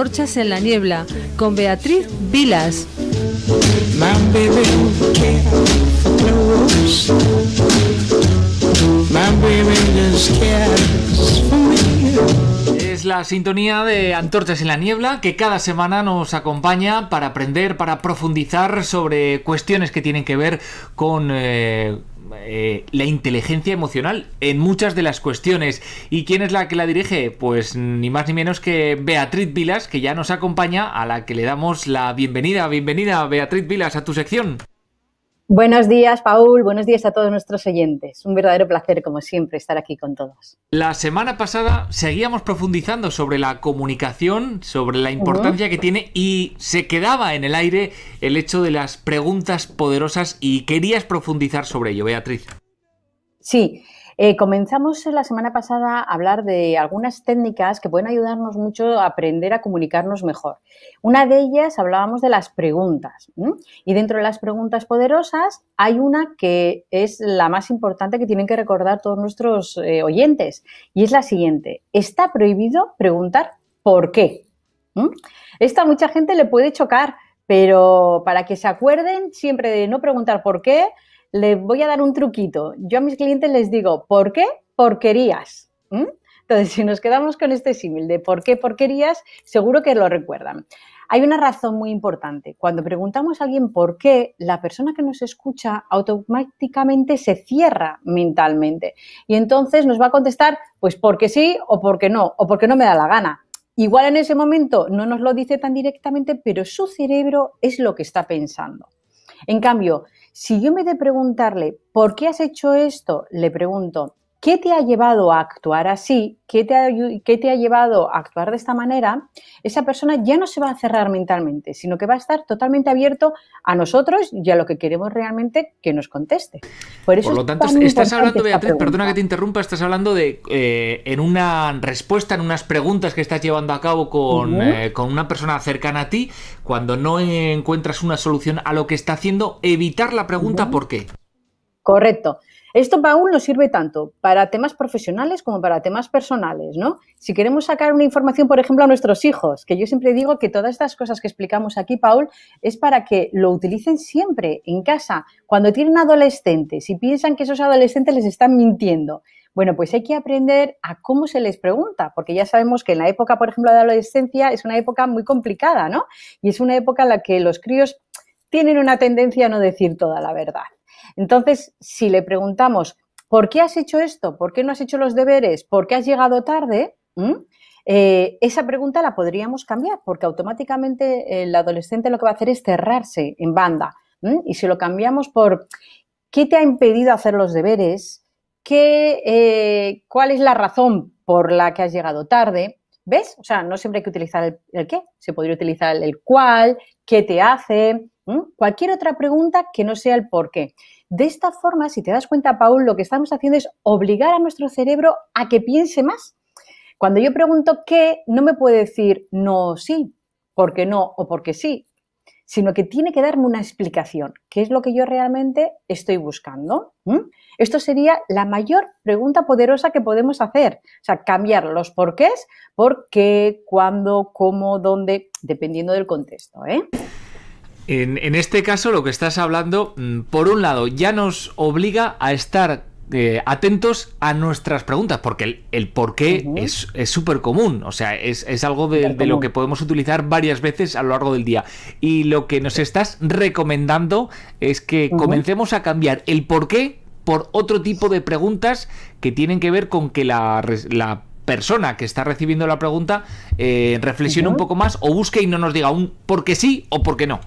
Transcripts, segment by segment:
Antorchas en la Niebla, con Beatriz Vilas. Es la sintonía de Antorchas en la Niebla que cada semana nos acompaña para aprender, para profundizar sobre cuestiones que tienen que ver con... Eh, eh, la inteligencia emocional en muchas de las cuestiones. ¿Y quién es la que la dirige? Pues ni más ni menos que Beatriz Vilas, que ya nos acompaña, a la que le damos la bienvenida. Bienvenida, Beatriz Vilas, a tu sección. Buenos días, Paul. Buenos días a todos nuestros oyentes. Un verdadero placer, como siempre, estar aquí con todos. La semana pasada seguíamos profundizando sobre la comunicación, sobre la importancia que tiene y se quedaba en el aire el hecho de las preguntas poderosas y querías profundizar sobre ello, Beatriz. Sí, eh, comenzamos la semana pasada a hablar de algunas técnicas que pueden ayudarnos mucho a aprender a comunicarnos mejor. Una de ellas hablábamos de las preguntas. Y dentro de las preguntas poderosas hay una que es la más importante que tienen que recordar todos nuestros eh, oyentes. Y es la siguiente. Está prohibido preguntar por qué. Esto Esta a mucha gente le puede chocar, pero para que se acuerden siempre de no preguntar por qué, ...le voy a dar un truquito. Yo a mis clientes les digo, ¿por qué? Porquerías. Entonces, si nos quedamos con este símil de por qué porquerías, seguro que lo recuerdan. Hay una razón muy importante. Cuando preguntamos a alguien por qué, la persona que nos escucha automáticamente se cierra mentalmente. Y entonces nos va a contestar, pues porque sí o porque no, o porque no me da la gana. Igual en ese momento no nos lo dice tan directamente, pero su cerebro es lo que está pensando. En cambio, si yo me de preguntarle, ¿por qué has hecho esto? Le pregunto, ¿Qué te ha llevado a actuar así? ¿Qué te, ha, llevado a actuar de esta manera? Esa persona ya no se va a cerrar mentalmente, sino que va a estar totalmente abierto a nosotros y a lo que queremos realmente que nos conteste. Por, eso lo tanto, estás hablando, Beatriz, perdona que te interrumpa, estás hablando de eh, en una respuesta, en unas preguntas que estás llevando a cabo eh, con, una persona cercana a ti, cuando no encuentras una solución a lo que está haciendo, evitar la pregunta ¿por qué? Correcto. Esto Paul, nos sirve tanto para temas profesionales como para temas personales, ¿no? Si queremos sacar una información, por ejemplo, a nuestros hijos, que yo siempre digo que todas estas cosas que explicamos aquí, Paul, es para que lo utilicen siempre en casa, cuando tienen adolescentes y piensan que esos adolescentes les están mintiendo. Bueno, pues hay que aprender a cómo se les pregunta, porque ya sabemos que en la época, por ejemplo, de adolescencia es una época muy complicada, ¿no? Y es una época en la que los críos tienen una tendencia a no decir toda la verdad. Entonces, si le preguntamos, ¿por qué has hecho esto? ¿Por qué no has hecho los deberes? ¿Por qué has llegado tarde? Eh, esa pregunta la podríamos cambiar porque automáticamente el adolescente lo que va a hacer es cerrarse en banda. Y si lo cambiamos por ¿qué te ha impedido hacer los deberes? ¿Qué, eh, ¿Cuál es la razón por la que has llegado tarde? ¿Ves? O sea, no siempre hay que utilizar el, qué, se podría utilizar el cuál, qué te hace, cualquier otra pregunta que no sea el por qué. De esta forma, si te das cuenta, Paul, lo que estamos haciendo es obligar a nuestro cerebro a que piense más. Cuando yo pregunto qué, no me puede decir no o sí, porque no o porque sí sino que tiene que darme una explicación, qué es lo que yo realmente estoy buscando. Esto sería la mayor pregunta poderosa que podemos hacer, o sea, cambiar los porqués por qué, cuándo, cómo, dónde, dependiendo del contexto. ¿eh? En, en, este caso, lo que estás hablando, mm, por un lado, ya nos obliga a estar eh, atentos a nuestras preguntas, porque el, por qué es súper común, o sea, es, algo de, lo que podemos utilizar varias veces a lo largo del día. Y lo que nos estás recomendando es que comencemos a cambiar el por qué por otro tipo de preguntas que tienen que ver con que la, persona que está recibiendo la pregunta eh, reflexione un poco más o busque y no nos diga un por qué sí o por qué no.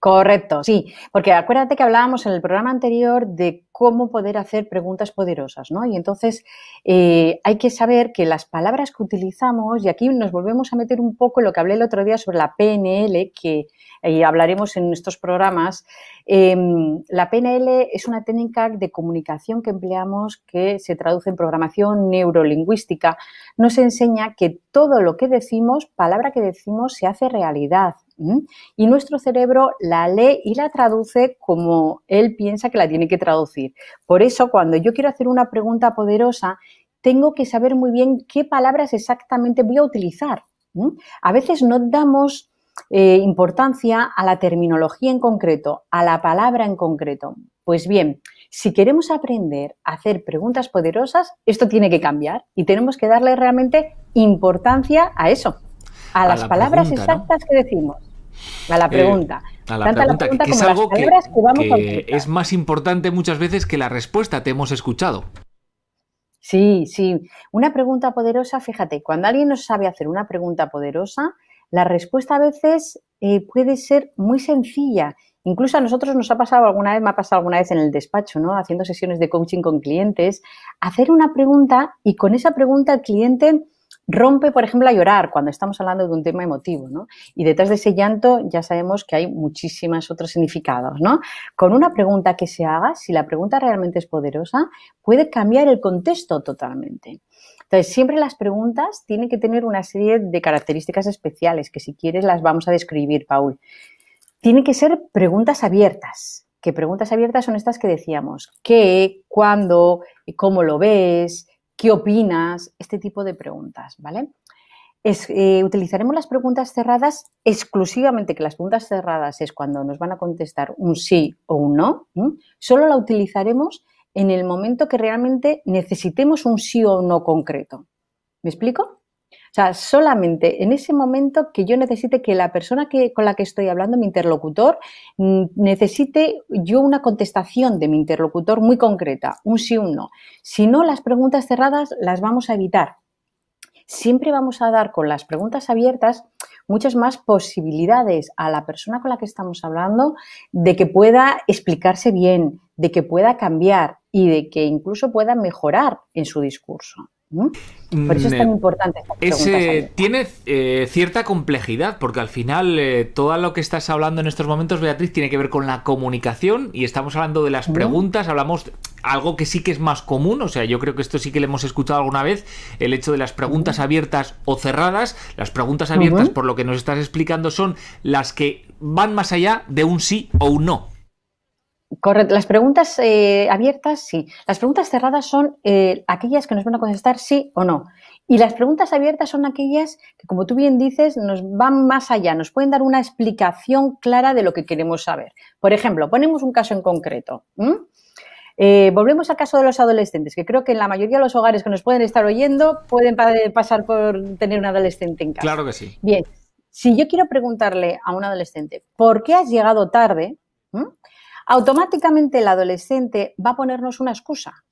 Correcto, sí, porque acuérdate que hablábamos en el programa anterior de cómo poder hacer preguntas poderosas, ¿no? Y entonces eh, hay que saber que las palabras que utilizamos, y aquí nos volvemos a meter un poco en lo que hablé el otro día sobre la PNL, que eh, hablaremos en estos programas, em, la PNL es una técnica de comunicación que empleamos que se traduce en programación neurolingüística. Nos enseña que todo lo que decimos, palabra que decimos, se hace realidad. ¿Mm? Y nuestro cerebro la lee y la traduce como él piensa que la tiene que traducir. Por eso, cuando yo quiero hacer una pregunta poderosa, tengo que saber muy bien qué palabras exactamente voy a utilizar. ¿Mm? A veces no damos eh, importancia a la terminología en concreto, a la palabra en concreto. Pues bien, si queremos aprender a hacer preguntas poderosas, esto tiene que cambiar y tenemos que darle realmente importancia a eso, a, las palabras exactas que decimos. A la eh, pregunta. a la pregunta, que es algo que, es más importante muchas veces que la respuesta. Te hemos escuchado. Sí, sí. Una pregunta poderosa, fíjate, cuando alguien no sabe hacer una pregunta poderosa, la respuesta a veces eh, puede ser muy sencilla. Incluso a nosotros nos ha pasado alguna vez, me ha pasado alguna vez en el despacho, ¿no? Haciendo sesiones de coaching con clientes, hacer una pregunta y con esa pregunta el cliente rompe, por ejemplo, a llorar cuando estamos hablando de un tema emotivo, ¿no? Y detrás de ese llanto ya sabemos que hay muchísimos otros significados, ¿no? Con una pregunta que se haga, si la pregunta realmente es poderosa, puede cambiar el contexto totalmente. Entonces, siempre las preguntas tienen que tener una serie de características especiales que si quieres las vamos a describir, Paul. Tienen que ser preguntas abiertas, ¿Qué preguntas abiertas son estas que decíamos, ¿qué? ¿Cuándo? ¿Cómo lo ves? ¿qué opinas? Este tipo de preguntas, ¿vale? Eh, utilizaremos las preguntas cerradas exclusivamente, que las preguntas cerradas es cuando nos van a contestar un sí o un no. Solo la utilizaremos en el momento que realmente necesitemos un sí o un no concreto. ¿Me explico? O sea, solamente en ese momento que yo necesite que la persona con la que estoy hablando, mi interlocutor, mm, necesite yo una contestación de mi interlocutor muy concreta, un sí, un no. Si no, las preguntas cerradas las vamos a evitar. Siempre vamos a dar con las preguntas abiertas muchas más posibilidades a la persona con la que estamos hablando de que pueda explicarse bien, de que pueda cambiar y de que incluso pueda mejorar en su discurso. ¿Mm? Por eso es tan mm, importante. Ese tiene eh, cierta complejidad, porque al final eh, todo lo que estás hablando en estos momentos, Beatriz, tiene que ver con la comunicación y estamos hablando de las preguntas, hablamos algo que sí que es más común, o sea, yo creo que esto sí que lo hemos escuchado alguna vez, el hecho de las preguntas abiertas o cerradas. Las preguntas abiertas, por lo que nos estás explicando, son las que van más allá de un sí o un no. Correcto. Las preguntas eh, abiertas, sí. Las preguntas cerradas son eh, aquellas que nos van a contestar sí o no. Y las preguntas abiertas son aquellas que, como tú bien dices, nos van más allá, nos pueden dar una explicación clara de lo que queremos saber. Por ejemplo, ponemos un caso en concreto. Eh, volvemos al caso de los adolescentes, que creo que en la mayoría de los hogares que nos pueden estar oyendo pueden pasar por tener un adolescente en casa. Claro que sí. Bien, si yo quiero preguntarle a un adolescente, ¿por qué has llegado tarde? automáticamente el adolescente va a ponernos una excusa.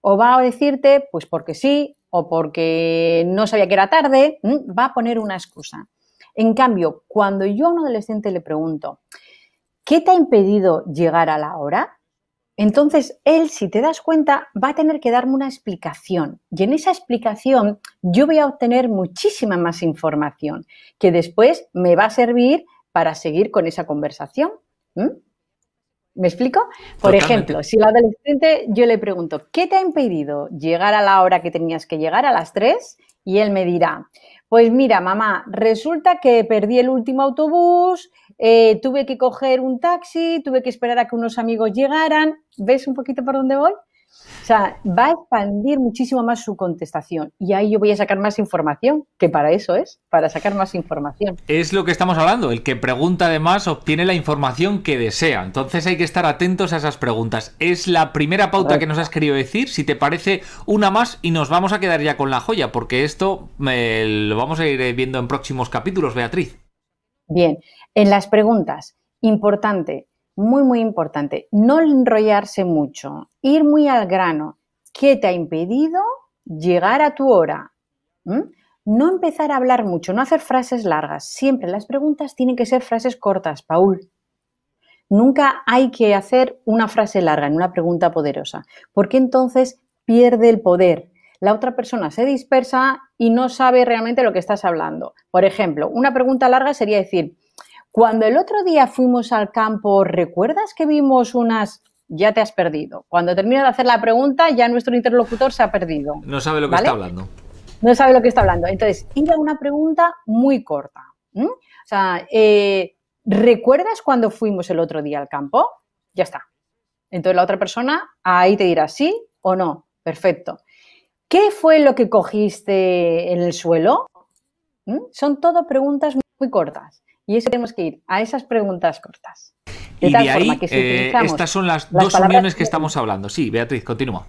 O va a decirte, pues porque sí, o porque no sabía que era tarde, va a poner una excusa. En cambio, cuando yo a un adolescente le pregunto, ¿qué te ha impedido llegar a la hora? Entonces, él, si te das cuenta, va a tener que darme una explicación. Y en esa explicación yo voy a obtener muchísima más información que después me va a servir para seguir con esa conversación. ¿Me explico? Por ejemplo, si el adolescente yo le pregunto, ¿qué te ha impedido llegar a la hora que tenías que llegar a las 3? Y él me dirá, pues mira, mamá, resulta que perdí el último autobús, eh, tuve que coger un taxi, tuve que esperar a que unos amigos llegaran. ¿Ves un poquito por dónde voy? O sea, va a expandir muchísimo más su contestación. Y ahí yo voy a sacar más información, que para eso es, para sacar más información. Es lo que estamos hablando. El que pregunta además obtiene la información que desea. Entonces hay que estar atentos a esas preguntas. Es la primera pauta que nos has querido decir. Si te parece, una más y nos vamos a quedar ya con la joya, porque esto eh, lo vamos a ir eh, viendo en próximos capítulos, Beatriz. Bien, en las preguntas, importante, muy, muy importante, no enrollarse mucho, ir muy al grano. ¿Qué te ha impedido llegar a tu hora? ¿Mm? No empezar a hablar mucho, no hacer frases largas. Siempre las preguntas tienen que ser frases cortas, Paul. Nunca hay que hacer una frase larga en una pregunta poderosa, porque entonces pierde el poder. La otra persona se dispersa y no sabe realmente lo que estás hablando. Por ejemplo, una pregunta larga sería decir, cuando el otro día fuimos al campo, ¿recuerdas que vimos unas... Ya te has perdido. Cuando termina de hacer la pregunta, ya nuestro interlocutor se ha perdido. No sabe lo que está hablando. No sabe lo que está hablando. Entonces, tira una pregunta muy corta. O sea, eh, ¿recuerdas cuando fuimos el otro día al campo? Ya está. Entonces la otra persona ahí te dirá sí o no. Perfecto. ¿Qué fue lo que cogiste en el suelo? Son todo preguntas muy cortas. Y eso tenemos que ir a esas preguntas cortas. De y tal de ahí, forma que eh, estas son las, dos uniones que estamos hablando. Sí, Beatriz, continúa.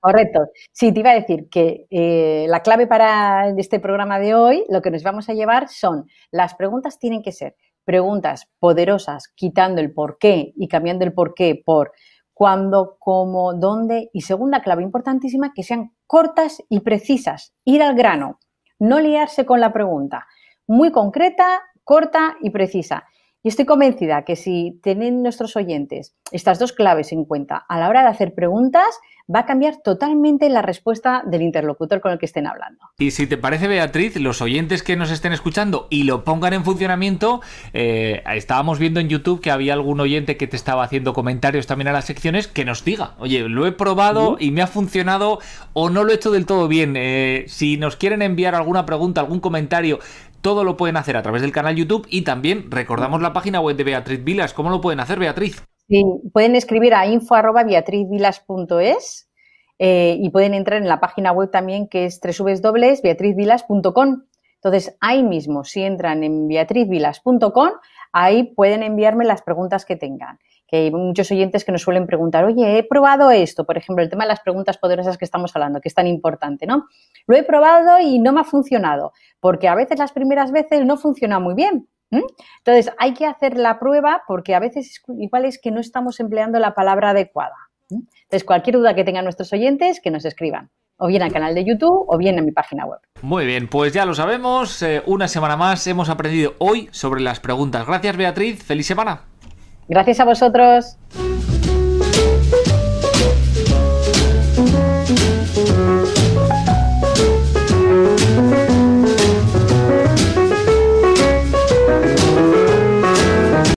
Correcto. Sí, te iba a decir que eh, la clave para este programa de hoy, lo que nos vamos a llevar son las preguntas tienen que ser preguntas poderosas, quitando el por qué y cambiando el por qué por cuándo, cómo, dónde. Y segunda clave importantísima, que sean cortas y precisas, ir al grano, no liarse con la pregunta muy concreta, corta y precisa. Y estoy convencida que si tienen nuestros oyentes estas dos claves en cuenta a la hora de hacer preguntas, va a cambiar totalmente la respuesta del interlocutor con el que estén hablando. Y si te parece, Beatriz, los oyentes que nos estén escuchando y lo pongan en funcionamiento, eh, estábamos viendo en YouTube que había algún oyente que te estaba haciendo comentarios también a las secciones, que nos diga, oye, lo he probado y me ha funcionado o no lo he hecho del todo bien. Eh, si nos quieren enviar alguna pregunta, algún comentario, todo lo pueden hacer a través del canal YouTube y también recordamos la página web de Beatriz Vilas. ¿Cómo lo pueden hacer, Beatriz? Sí, pueden escribir a info.beatrizvilas.es eh, y pueden entrar en la página web también que es www.beatrizvilas.com entonces, ahí mismo, si entran en beatrizvilas.com, ahí pueden enviarme las preguntas que tengan. Que hay muchos oyentes que nos suelen preguntar, oye, he probado esto, por ejemplo, el tema de las preguntas poderosas que estamos hablando, que es tan importante, ¿no? Lo he probado y no me ha funcionado, porque a veces las primeras veces no funciona muy bien, entonces, hay que hacer la prueba porque a veces igual es que no estamos empleando la palabra adecuada. Entonces, cualquier duda que tengan nuestros oyentes, que nos escriban o bien al canal de YouTube o bien a mi página web. Muy bien, pues ya lo sabemos, eh, una semana más hemos aprendido hoy sobre las preguntas. Gracias Beatriz, feliz semana. Gracias a vosotros.